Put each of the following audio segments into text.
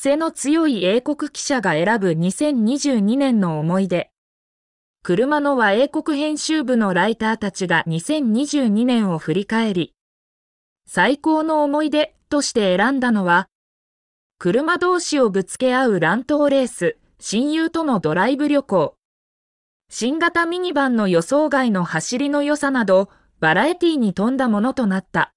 癖の強い英国記者が選ぶ2022年の思い出。車のは英国編集部のライターたちが2022年を振り返り、最高の思い出として選んだのは、車同士をぶつけ合う乱闘レース、親友とのドライブ旅行、新型ミニバンの予想外の走りの良さなど、バラエティに富んだものとなった。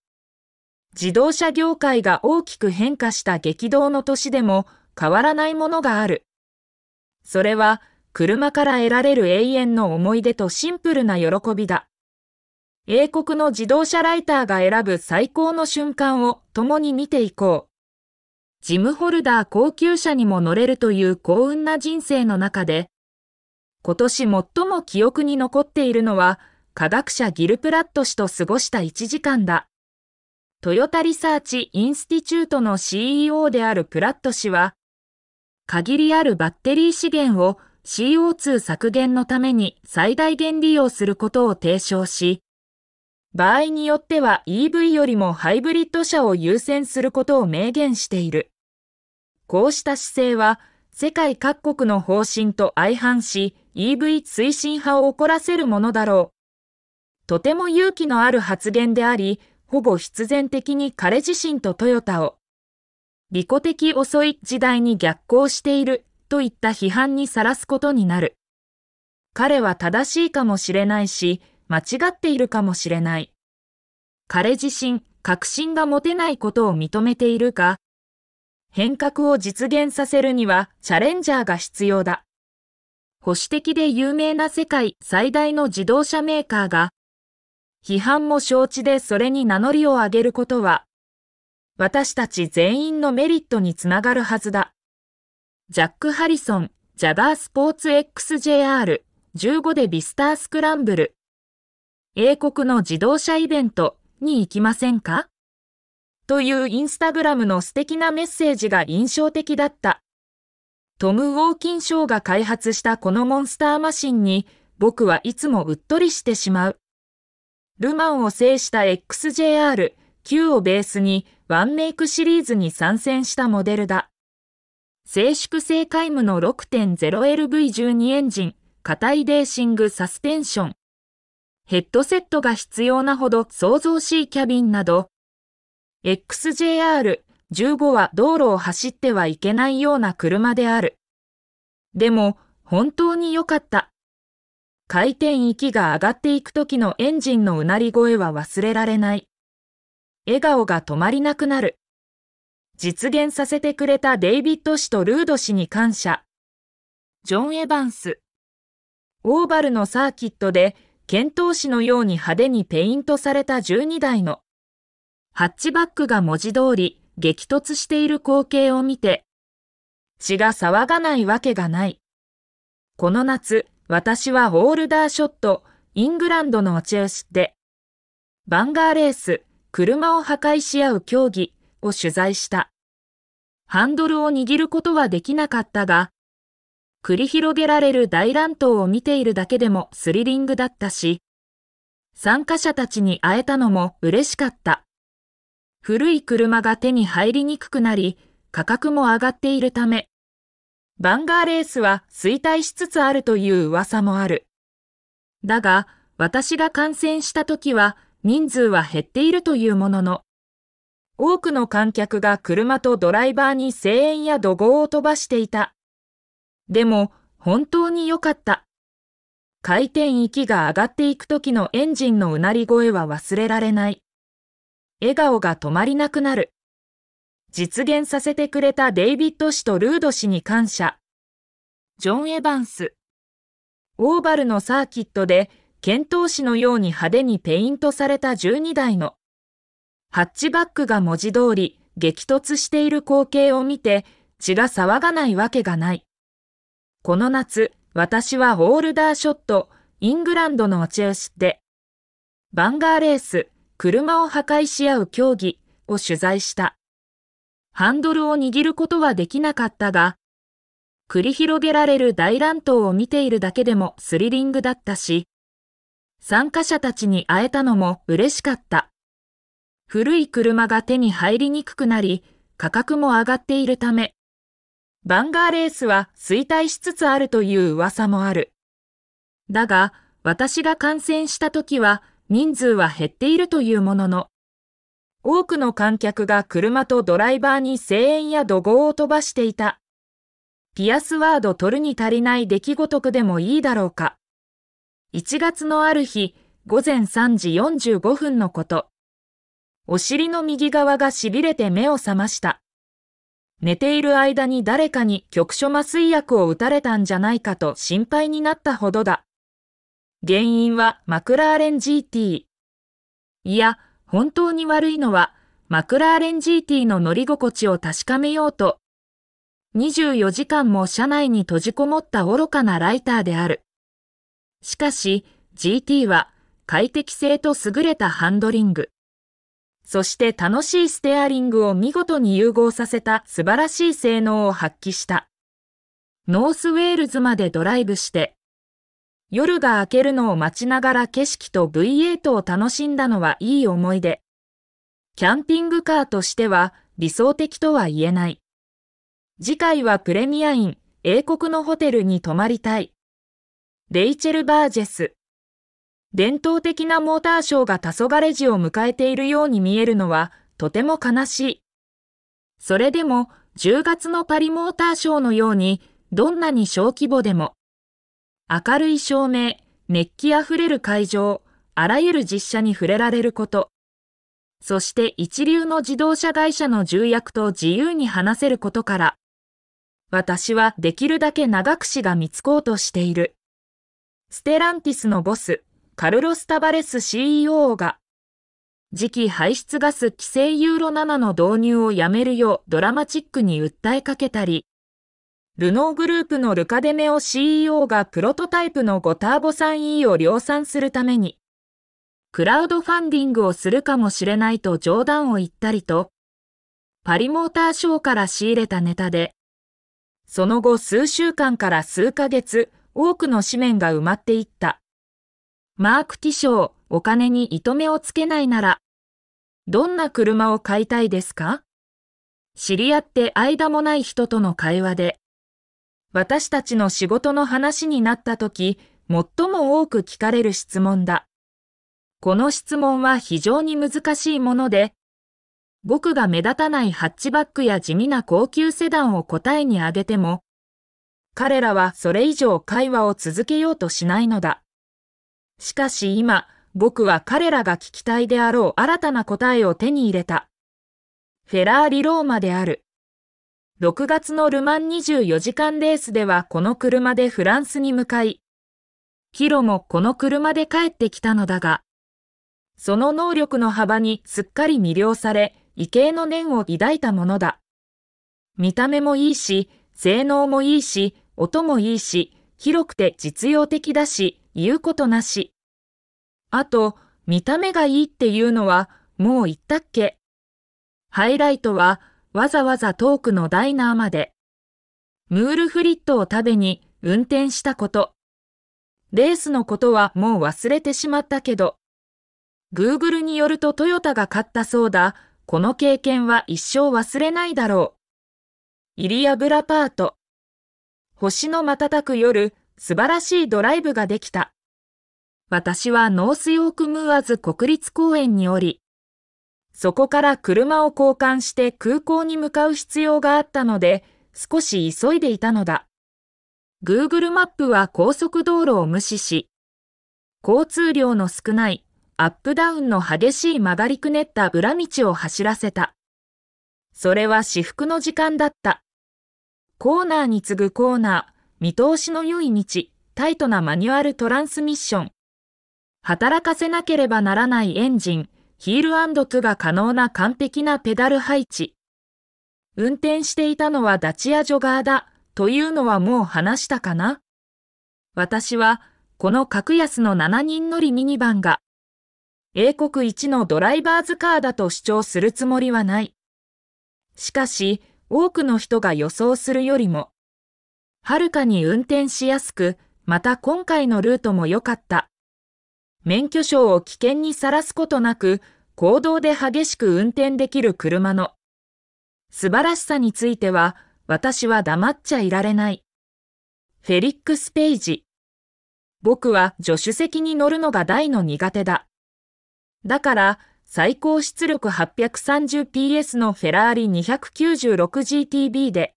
自動車業界が大きく変化した激動の年でも変わらないものがある。それは車から得られる永遠の思い出とシンプルな喜びだ。英国の自動車ライターが選ぶ最高の瞬間を共に見ていこう。ジム・ホルダー高級車にも乗れるという幸運な人生の中で、今年最も記憶に残っているのは科学者ギルプラット氏と過ごした1時間だ。トヨタリサーチインスティチュートの CEO であるプラット氏は、限りあるバッテリー資源を CO2 削減のために最大限利用することを提唱し、場合によっては EV よりもハイブリッド車を優先することを明言している。こうした姿勢は世界各国の方針と相反し EV 推進派を怒らせるものだろう。とても勇気のある発言であり、ほぼ必然的に彼自身とトヨタを、利己的遅い時代に逆行しているといった批判にさらすことになる。彼は正しいかもしれないし、間違っているかもしれない。彼自身、確信が持てないことを認めているが、変革を実現させるにはチャレンジャーが必要だ。保守的で有名な世界最大の自動車メーカーが批判も承知でそれに名乗りを上げることは、私たち全員のメリットにつながるはずだ。ジャック・ハリソン、ジャガースポーツ XJR、15でビスタースクランブル。英国の自動車イベントに行きませんかというインスタグラムの素敵なメッセージが印象的だった。トム・ウォーキン賞が開発したこのモンスターマシンに僕はいつもうっとりしてしまう。ルマンを制した XJR、Q をベースにワンメイクシリーズに参戦したモデルだ。静粛性カイムの 6.0LV12 エンジン、硬いレーシングサスペンション。ヘッドセットが必要なほど創造しいキャビンなど、XJR15 は道路を走ってはいけないような車である。でも、本当に良かった。回転域が上がっていく時のエンジンのうなり声は忘れられない。笑顔が止まりなくなる。実現させてくれたデイビッド氏とルード氏に感謝。ジョン・エバンス。オーバルのサーキットで、剣闘士のように派手にペイントされた12台の、ハッチバックが文字通り激突している光景を見て、血が騒がないわけがない。この夏、私はオールダーショット、イングランドのチェスで、バンガーレース、車を破壊し合う競技を取材した。ハンドルを握ることはできなかったが、繰り広げられる大乱闘を見ているだけでもスリリングだったし、参加者たちに会えたのも嬉しかった。古い車が手に入りにくくなり、価格も上がっているため、バンガーレースは衰退しつつあるという噂もある。だが、私が感染した時は人数は減っているというものの、多くの観客が車とドライバーに声援や怒号を飛ばしていた。でも、本当に良かった。回転域が上がっていく時のエンジンのうなり声は忘れられない。笑顔が止まりなくなる。実現させてくれたデイビッド氏とルード氏に感謝。ジョン・エバンス。オーバルのサーキットで、剣闘士のように派手にペイントされた12台の、ハッチバックが文字通り激突している光景を見て、血が騒がないわけがない。この夏、私はオールダーショット、イングランドのを知っで、バンガーレース、車を破壊し合う競技を取材した。ハンドルを握ることはできなかったが、繰り広げられる大乱闘を見ているだけでもスリリングだったし、参加者たちに会えたのも嬉しかった。古い車が手に入りにくくなり、価格も上がっているため、バンガーレースは衰退しつつあるという噂もある。だが、私が感染した時は人数は減っているというものの、多くの観客が車とドライバーに声援や怒号を飛ばしていた。ピアスワード取るに足りない出来事くでもいいだろうか。1月のある日、午前3時45分のこと。お尻の右側が痺れて目を覚ました。寝ている間に誰かに局所麻酔薬を打たれたんじゃないかと心配になったほどだ。原因はマクラーレン GT。いや、本当に悪いのは、マクラーレン GT の乗り心地を確かめようと、24時間も車内に閉じこもった愚かなライターである。しかし、GT は快適性と優れたハンドリング、そして楽しいステアリングを見事に融合させた素晴らしい性能を発揮した。ノースウェールズまでドライブして、夜が明けるのを待ちながら景色と V8 を楽しんだのはいい思い出。キャンピングカーとしては理想的とは言えない。次回はプレミアイン、英国のホテルに泊まりたい。レイチェル・バージェス。伝統的なモーターショーが黄昏時を迎えているように見えるのはとても悲しい。それでも10月のパリモーターショーのようにどんなに小規模でも明るい照明、熱気あふれる会場、あらゆる実写に触れられること。そして一流の自動車会社の重役と自由に話せることから、私はできるだけ長くしが見つこうとしている。ステランティスのボス、カルロス・タバレス CEO が、次期排出ガス規制ユーロ7の導入をやめるようドラマチックに訴えかけたり、ルノーグループのルカデメオ CEO がプロトタイプのゴターボ 3E を量産するために、クラウドファンディングをするかもしれないと冗談を言ったりと、パリモーターショーから仕入れたネタで、その後数週間から数ヶ月、多くの紙面が埋まっていった。マーク・ティショー、お金に糸目をつけないなら、どんな車を買いたいですか知り合って間もない人との会話で、私たちの仕事の話になった時、最も多く聞かれる質問だ。この質問は非常に難しいもので、僕が目立たないハッチバックや地味な高級セダンを答えに挙げても、彼らはそれ以上会話を続けようとしないのだ。しかし今、僕は彼らが聞きたいであろう新たな答えを手に入れた。フェラーリローマである。6月のルマン24時間レースではこの車でフランスに向かい、キロもこの車で帰ってきたのだが、その能力の幅にすっかり魅了され、異形の念を抱いたものだ。見た目もいいし、性能もいいし、音もいいし、広くて実用的だし、言うことなし。あと、見た目がいいっていうのは、もう言ったっけハイライトは、わざわざ遠くのダイナーまで、ムールフリットを食べに運転したこと。レースのことはもう忘れてしまったけど、Google によるとトヨタが買ったそうだ、この経験は一生忘れないだろう。イリア・ブラパート。星の瞬く夜、素晴らしいドライブができた。私はノースヨークムーアズ国立公園におり、そこから車を交換して空港に向かう必要があったので、少し急いでいたのだ。Google マップは高速道路を無視し、交通量の少ないアップダウンの激しい曲がりくねった裏道を走らせた。それは至福の時間だった。コーナーに次ぐコーナー、見通しの良い道、タイトなマニュアルトランスミッション。働かせなければならないエンジン、ヒールクが可能な完璧なペダル配置。運転していたのはダチアジョガーだというのはもう話したかな私はこの格安の7人乗りミニバンが英国一のドライバーズカーだと主張するつもりはない。しかし多くの人が予想するよりもはるかに運転しやすくまた今回のルートも良かった免許証を危険にさらすことなく、行動で激しく運転できる車の素晴らしさについては、私は黙っちゃいられない。フェリックス・ペイジ。僕は助手席に乗るのが大の苦手だ。だから、最高出力 830PS のフェラーリ 296GTB で、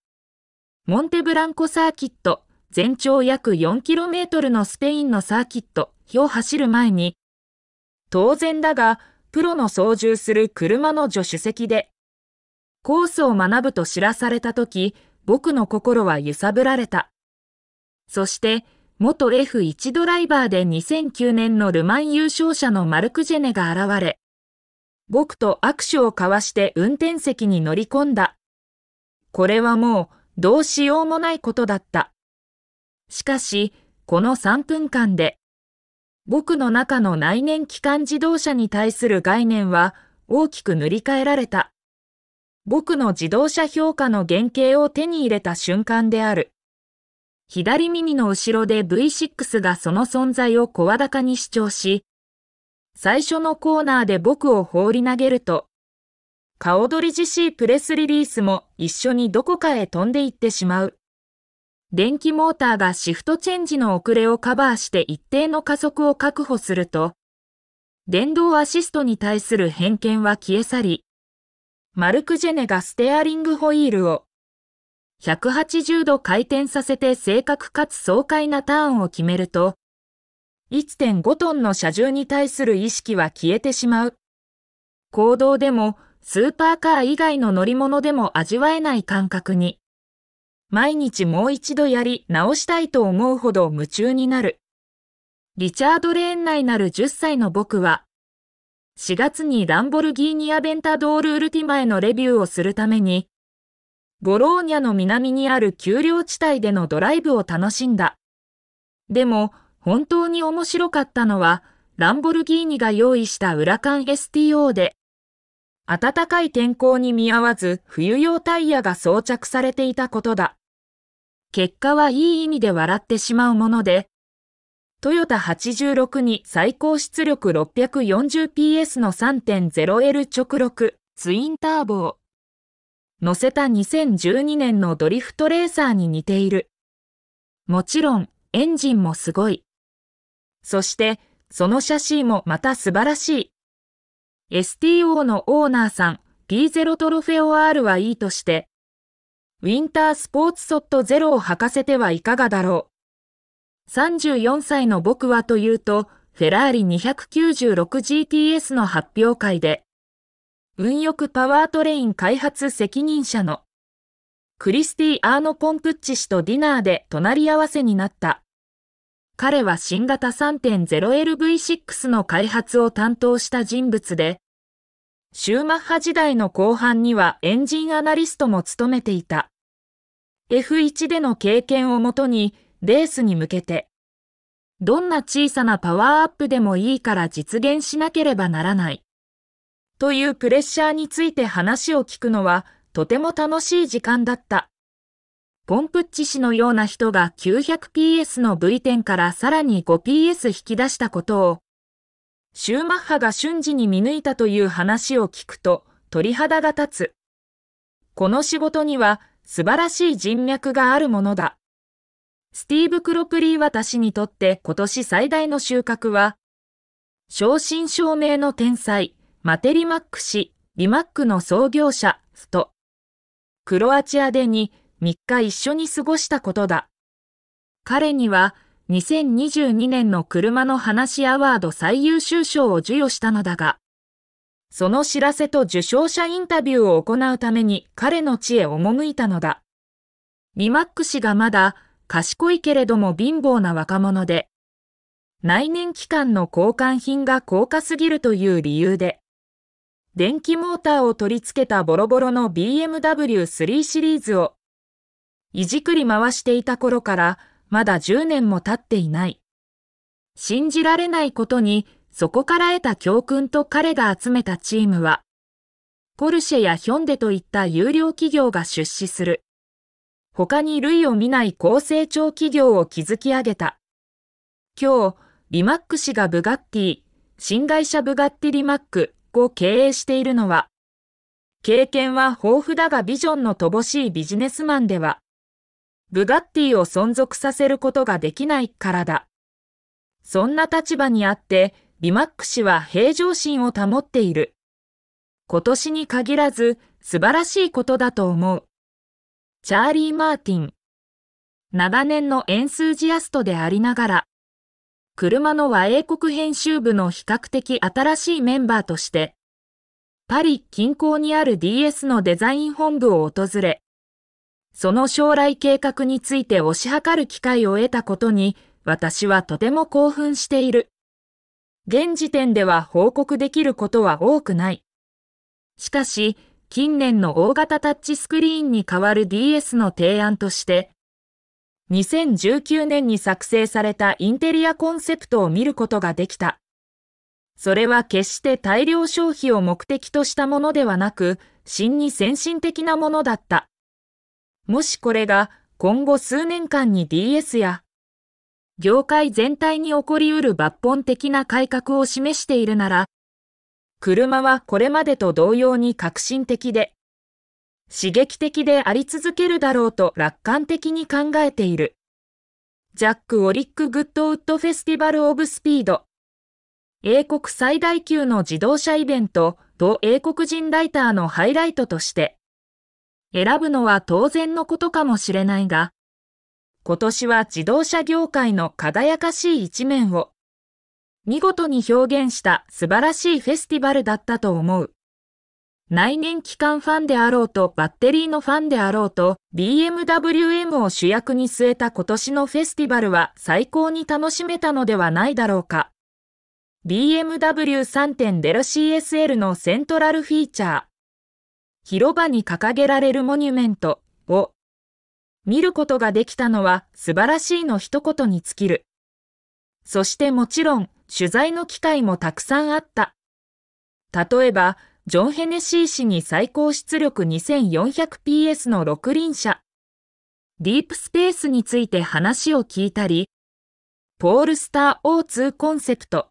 モンテブランコサーキット、全長約 4km のスペインのサーキット、火を走る前に、当然だが、プロの操縦する車の助手席で、コースを学ぶと知らされたとき、僕の心は揺さぶられた。そして、元 F1 ドライバーで2009年のルマン優勝者のマルク・ジェネが現れ、僕と握手を交わして運転席に乗り込んだ。これはもうどうしようもないことだった。しかし、この3分間で、僕の中の内燃機関自動車に対する概念は大きく塗り替えられた。僕の自動車評価の原型を手に入れた瞬間である。左耳の後ろで V6 がその存在を声高に主張し、最初のコーナーで僕を放り投げると、顔取り自身プレスリリースも一緒にどこかへ飛んでいってしまう。電気モーターがシフトチェンジの遅れをカバーして一定の加速を確保すると、電動アシストに対する偏見は消え去り、マルクジェネがステアリングホイールを180度回転させて正確かつ爽快なターンを決めると、1.5トンの車重に対する意識は消えてしまう。行動でもスーパーカー以外の乗り物でも味わえない感覚に。毎日もう一度やり直したいと思うほど夢中になる。リチャード・レーン内なる10歳の僕は、4月にランボルギーニ・アベンタドール・ウルティマへのレビューをするために、ボローニャの南にある丘陵地帯でのドライブを楽しんだ。でも、本当に面白かったのは、ランボルギーニが用意したウラカン STO で、暖かい天候に見合わず冬用タイヤが装着されていたことだ。結果はいい意味で笑ってしまうもので、トヨタ86に最高出力 640PS の 3.0L 直録ツインターボを乗せた2012年のドリフトレーサーに似ている。もちろんエンジンもすごい。そしてその写真もまた素晴らしい。STO のオーナーさん P0 トロフェオ R はいいとして、ウィンタースポーツソットゼロを履かせてはいかがだろう。34歳の僕はというと、フェラーリ 296GTS の発表会で、運良くパワートレイン開発責任者のクリスティ・アーノ・ポンプッチ氏とディナーで隣り合わせになった。彼は新型 3.0LV6 の開発を担当した人物で、シューマッハ時代の後半にはエンジンアナリストも務めていた。F1 での経験をもとにレースに向けて、どんな小さなパワーアップでもいいから実現しなければならない。というプレッシャーについて話を聞くのはとても楽しい時間だった。ポンプッチ氏のような人が 900PS の V10 からさらに 5PS 引き出したことを、シューマッハが瞬時に見抜いたという話を聞くと鳥肌が立つ。この仕事には素晴らしい人脈があるものだ。スティーブ・クロプリー私にとって今年最大の収穫は、正真正銘の天才、マテリマック氏、リマックの創業者、スト。クロアチアでに3日一緒に過ごしたことだ。彼には2022年の車の話アワード最優秀賞を授与したのだが、その知らせと受賞者インタビューを行うために彼の地へ赴いたのだ。ミマック氏がまだ賢いけれども貧乏な若者で、内燃機関の交換品が高価すぎるという理由で、電気モーターを取り付けたボロボロの BMW3 シリーズを、いじくり回していた頃からまだ10年も経っていない。信じられないことにそこから得た教訓と彼が集めたチームは、コルシェやヒョンデといった有料企業が出資する。他に類を見ない高成長企業を築き上げた。今日、リマック氏がブガッティ、新会社ブガッティリマックを経営しているのは、経験は豊富だがビジョンの乏しいビジネスマンでは、ブガッティを存続させることができないからだ。そんな立場にあって、ビマック氏は平常心を保っている。今年に限らず素晴らしいことだと思う。チャーリー・マーティン。長年のエンスージアストでありながら、車の和英国編集部の比較的新しいメンバーとして、パリ近郊にある DS のデザイン本部を訪れ、その将来計画について推し量る機会を得たことに、私はとても興奮している。現時点では報告できることは多くない。しかし、近年の大型タッチスクリーンに代わる DS の提案として、2019年に作成されたインテリアコンセプトを見ることができた。それは決して大量消費を目的としたものではなく、真に先進的なものだった。もしこれが今後数年間に DS や業界全体に起こりうる抜本的な改革を示しているなら、車はこれまでと同様に革新的で、刺激的であり続けるだろうと楽観的に考えている。ジャック・オリック・グッドウッド・フェスティバル・オブ・スピード。英国最大級の自動車イベント、と英国人ライターのハイライトとして、選ぶのは当然のことかもしれないが、今年は自動車業界の輝かしい一面を見事に表現した素晴らしいフェスティバルだったと思う。内燃機関ファンであろうとバッテリーのファンであろうと BMWM を主役に据えた今年のフェスティバルは最高に楽しめたのではないだろうか。BMW3.0CSL のセントラルフィーチャー広場に掲げられるモニュメントを見ることができたのは素晴らしいの一言に尽きる。そしてもちろん取材の機会もたくさんあった。例えば、ジョン・ヘネシー氏に最高出力 2400PS の6輪車、ディープスペースについて話を聞いたり、ポールスター O2 コンセプト、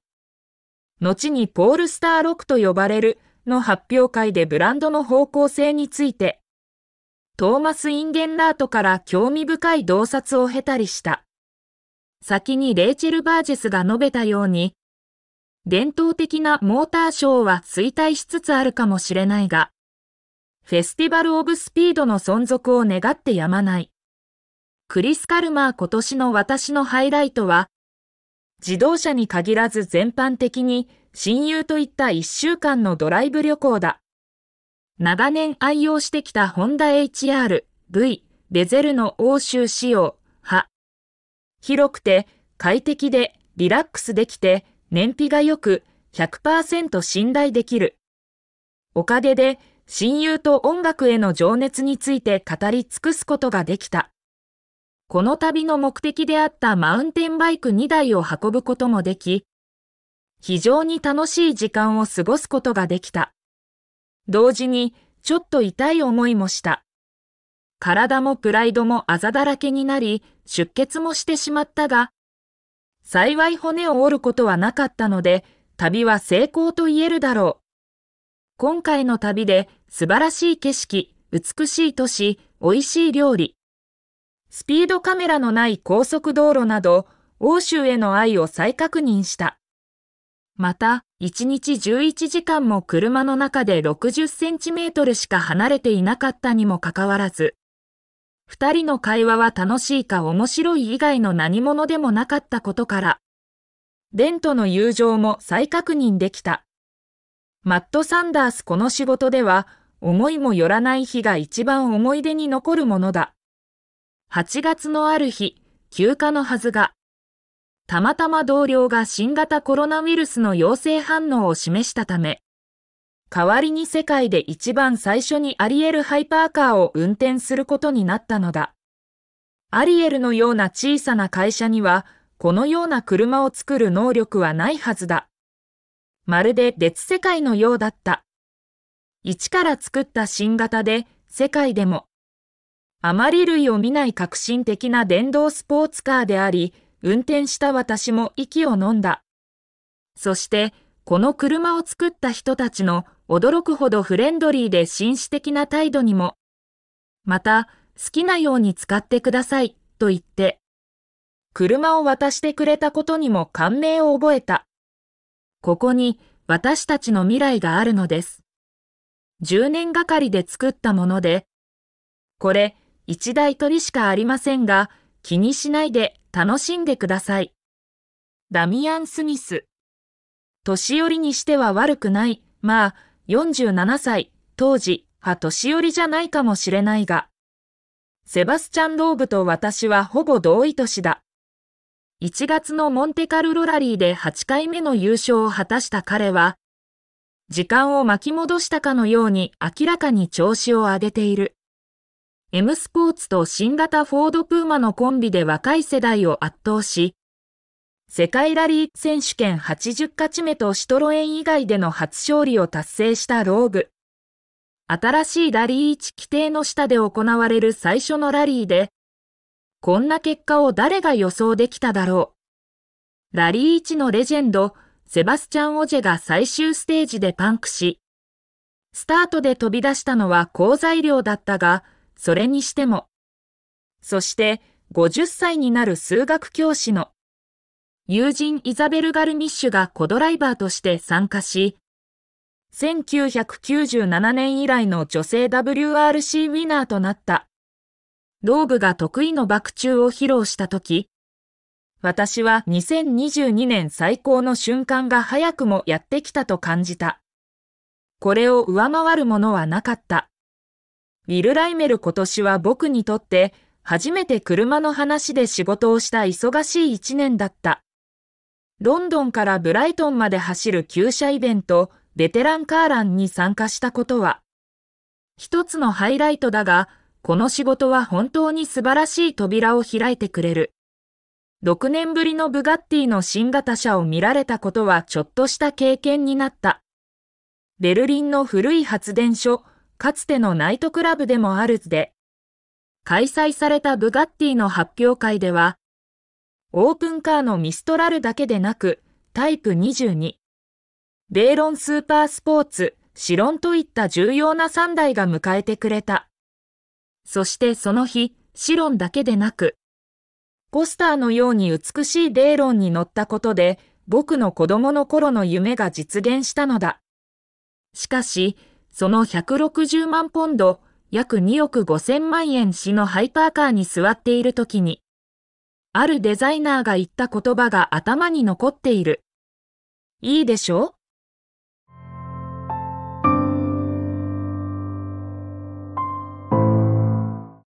後にポールスター6と呼ばれるの発表会でブランドの方向性について、トーマス・インゲンラートから興味深い洞察を経たりした。先にレイチェル・バージェスが述べたように、伝統的なモーターショーは衰退しつつあるかもしれないが、フェスティバル・オブ・スピードの存続を願ってやまない。クリス・カルマー今年の私のハイライトは、自動車に限らず全般的に親友といった一週間のドライブ旅行だ。長年愛用してきたホンダ HR、V、ベゼルの欧州仕様、派。広くて快適でリラックスできて燃費が良く100%信頼できる。おかげで親友と音楽への情熱について語り尽くすことができた。この旅の目的であったマウンテンバイク2台を運ぶこともでき、非常に楽しい時間を過ごすことができた。同時にちょっと痛い思いもした。体もプライドもあざだらけになり、出血もしてしまったが、幸い骨を折ることはなかったので、旅は成功と言えるだろう。今回の旅で素晴らしい景色、美しい都市、美味しい料理、スピードカメラのない高速道路など、欧州への愛を再確認した。また、1日11時間も車の中で60センチメートルしか離れていなかったにもかかわらず、二人の会話は楽しいか面白い以外の何者でもなかったことから、デンとの友情も再確認できた。マット・サンダースこの仕事では、思いもよらない日が一番思い出に残るものだ。8月のある日、休暇のはずが、たまたま同僚が新型コロナウイルスの陽性反応を示したため、代わりに世界で一番最初にアリエルハイパーカーを運転することになったのだ。アリエルのような小さな会社には、このような車を作る能力はないはずだ。まるで別世界のようだった。一から作った新型で、世界でも、あまり類を見ない革新的な電動スポーツカーであり、運転した私も息を飲んだ。そして、この車を作った人たちの驚くほどフレンドリーで紳士的な態度にも、また、好きなように使ってください、と言って、車を渡してくれたことにも感銘を覚えた。ここに私たちの未来があるのです。10年がかりで作ったもので、これ、一台取りしかありませんが、気にしないで楽しんでください。ダミアン・スミス。年寄りにしては悪くない。まあ、47歳、当時、は年寄りじゃないかもしれないが。セバスチャン・ローブと私はほぼ同意年だ。1月のモンテカルロラリーで8回目の優勝を果たした彼は、時間を巻き戻したかのように明らかに調子を上げている。M スポーツと新型フォードプーマのコンビで若い世代を圧倒し、世界ラリー選手権80勝ち目とシトロエン以外での初勝利を達成したローグ。新しいラリー1規定の下で行われる最初のラリーで、こんな結果を誰が予想できただろう。ラリー1のレジェンド、セバスチャン・オジェが最終ステージでパンクし、スタートで飛び出したのは好材料だったが、それにしても。そして、50歳になる数学教師の友人イザベル・ガルミッシュがコドライバーとして参加し、1997年以来の女性 WRC ウィナーとなった。ローグが得意の爆中を披露したとき、私は2022年最高の瞬間が早くもやってきたと感じた。これを上回るものはなかった。ウィル・ライメル今年は僕にとって初めて車の話で仕事をした忙しい一年だった。ロンドンからブライトンまで走る旧車イベント、ベテランカーランに参加したことは、一つのハイライトだが、この仕事は本当に素晴らしい扉を開いてくれる。6年ぶりのブガッティの新型車を見られたことはちょっとした経験になった。ベルリンの古い発電所、かつてのナイトクラブでもあるで、開催されたブガッティの発表会では、オープンカーのミストラルだけでなく、タイプ22、ベーロンスーパースポーツ、シロンといった重要な3台が迎えてくれた。そしてその日、シロンだけでなく、ポスターのように美しいデーロンに乗ったことで、僕の子供の頃の夢が実現したのだ。しかし、その160万ポンド、約2億5千万円死のハイパーカーに座っている時に、あるデザイナーが言った言葉が頭に残っている。いいでしょう